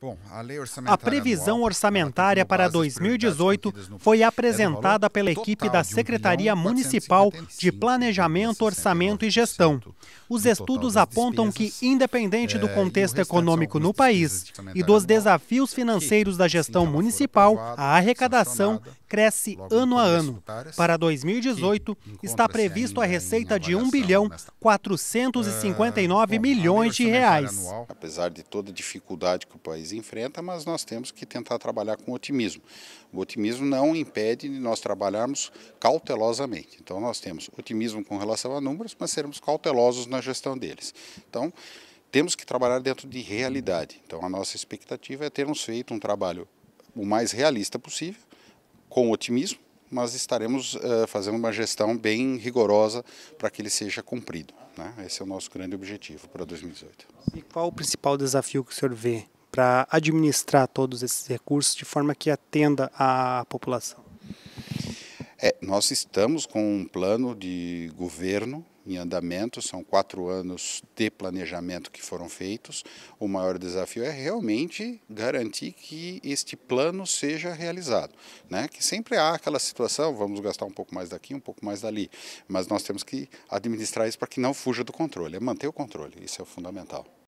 Bom, a, a previsão orçamentária para 2018 foi apresentada pela equipe da Secretaria Municipal de Planejamento, Orçamento e Gestão os estudos apontam que, independente do é, contexto econômico no país e dos desafios financeiros da assim gestão municipal, a arrecadação cresce ano a ano. Para 2018, está previsto a receita de 1 bilhão 459 ah, milhões de reais. Apesar de toda a dificuldade que o país enfrenta, mas nós temos que tentar trabalhar com otimismo. O otimismo não impede de nós trabalharmos cautelosamente. Então nós temos otimismo com relação a números, mas sermos cautelosos na na gestão deles. Então, temos que trabalhar dentro de realidade. Então, a nossa expectativa é termos feito um trabalho o mais realista possível, com otimismo, mas estaremos uh, fazendo uma gestão bem rigorosa para que ele seja cumprido. Né? Esse é o nosso grande objetivo para 2018. E qual o principal desafio que o senhor vê para administrar todos esses recursos de forma que atenda à população? É, nós estamos com um plano de governo em andamento, são quatro anos de planejamento que foram feitos. O maior desafio é realmente garantir que este plano seja realizado. Né? Que sempre há aquela situação, vamos gastar um pouco mais daqui, um pouco mais dali, mas nós temos que administrar isso para que não fuja do controle, é manter o controle, isso é o fundamental.